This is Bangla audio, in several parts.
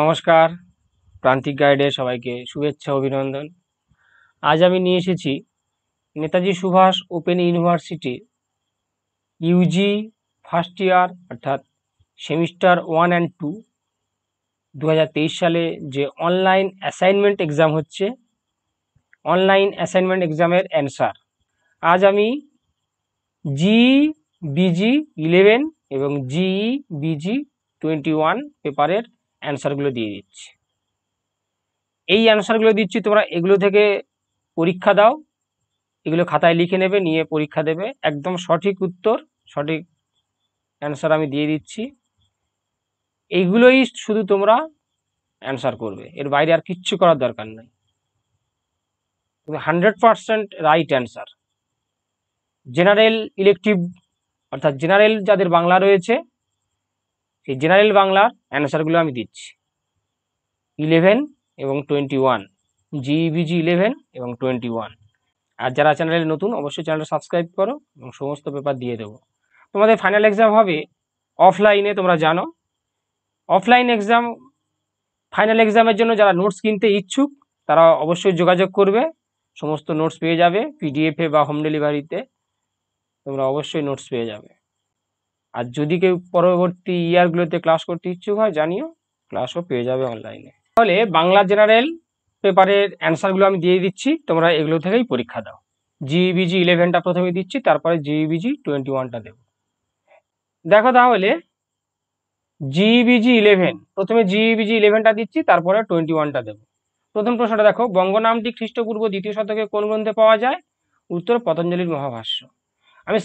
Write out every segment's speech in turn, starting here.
নমস্কার প্রান্তিক গাইডে সবাইকে শুভেচ্ছা অভিনন্দন আজ আমি নিয়ে এসেছি Netaji Subhas open university UG first year অর্থাৎ সেমিস্টার ওয়ান অ্যান্ড টু দু সালে যে অনলাইন অ্যাসাইনমেন্ট এক্সাম হচ্ছে অনলাইন অ্যাসাইনমেন্ট এক্সামের অ্যান্সার আজ আমি জি বিজি ইলেভেন এবং জিই বিজি টোয়েন্টি ওয়ান পেপারের অ্যান্সারগুলো দিয়ে দিচ্ছি এই অ্যান্সারগুলো দিচ্ছি তোমরা এগুলো থেকে পরীক্ষা দাও এগুলো খাতায় লিখে নেবে নিয়ে পরীক্ষা দেবে একদম সঠিক উত্তর সঠিক অ্যান্সার আমি দিয়ে দিচ্ছি এইগুলোই শুধু তোমরা অ্যান্সার করবে এর বাইরে আর কিচ্ছু করার দরকার নাই তুমি hundred percent right answer general elective অর্থাৎ জেনারেল যাদের বাংলা রয়েছে সেই জেনারেল বাংলার অ্যান্সারগুলো আমি দিচ্ছি ইলেভেন এবং টোয়েন্টি ওয়ান জিইবিজি ইলেভেন এবং টোয়েন্টি ওয়ান আর যারা চ্যানেলে নতুন অবশ্যই চ্যানেলটা সাবস্ক্রাইব করো এবং সমস্ত পেপার দিয়ে দেবো তোমাদের ফাইনাল এক্সাম হবে অফলাইনে তোমরা জানো অফলাইন এক্সাম ফাইনাল এক্সামের জন্য যারা নোটস কিনতে ইচ্ছুক তারা অবশ্যই যোগাযোগ করবে সমস্ত নোটস পেয়ে যাবে পিডিএফে বা হোম ডেলিভারিতে তোমরা অবশ্যই নোটস পেয়ে যাবে আর যদি কেউ পরবর্তী ইয়ারগুলোতে ক্লাস করতে ইচ্ছুক হয় জানিও ক্লাসও পেয়ে যাবে অনলাইনে তাহলে বাংলা জেনারেল পেপারের অ্যান্সারগুলো আমি দিয়ে দিচ্ছি তোমরা এগুলো থেকেই পরীক্ষা দাও জিইবিজি ইলেভেনটা e প্রথমে দিচ্ছি তারপরে জিইবিজি টোয়েন্টি ওয়ানটা দেব দেখো তাহলে জিইবিজি ইলেভেন e প্রথমে জিইবিজি ইলেভেনটা e দিচ্ছি তারপরে টোয়েন্টি ওয়ানটা দেব প্রথম প্রশ্নটা দেখো বঙ্গনামটি খ্রিস্টপূর্ব দ্বিতীয় শতকে কোন গ্রন্থে পাওয়া যায় উত্তর পতঞ্জলির মহাভাষ্য আমি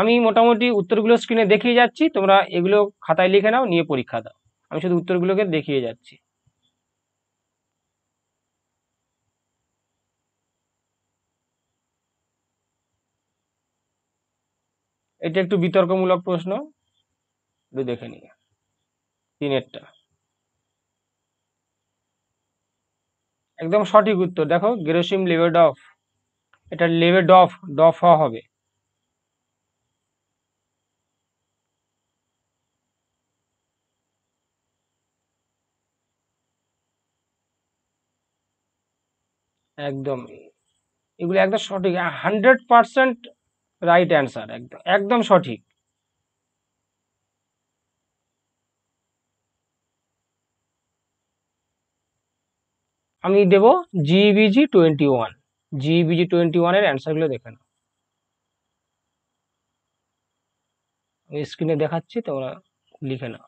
আমি মোটামুটি উত্তরগুলো স্ক্রিনে দেখিয়ে যাচ্ছি তোমরা এগুলো খাতায় লিখে নাও নিয়ে পরীক্ষা দাও আমি শুধু উত্তরগুলোকে দেখিয়ে যাচ্ছি এটা একটু বিতর্কমূলক প্রশ্ন দেখে নিই তিনেরটা একদম সঠিক উত্তর দেখো গেরোসিম লেভেড অফ এটা লেভেড অফ ডফ হবে একদম এগুলো একদম সঠিক হান্ড্রেড পারসেন্ট রাইট অ্যান্সার একদম একদম সঠিক আমি দেব GBG twenty one GBG twenty ওয়ানের অ্যান্সারগুলো দেখে নাও স্ক্রিনে দেখাচ্ছি তোমরা লিখে নাও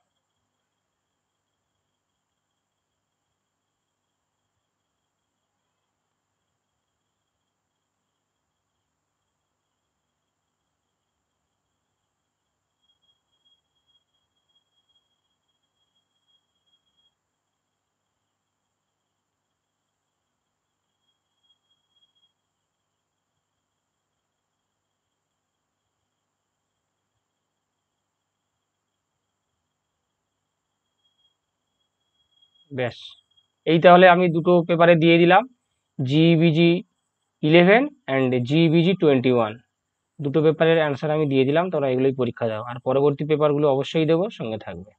ব্যাস এই তাহলে আমি দুটো পেপারে দিয়ে দিলাম GBG eleven and GBG twenty one দুটো পেপারের অ্যান্সার আমি দিয়ে দিলাম তোমরা এগুলোই পরীক্ষা দাও আর পরবর্তী পেপারগুলো অবশ্যই দেবো সঙ্গে থাকবে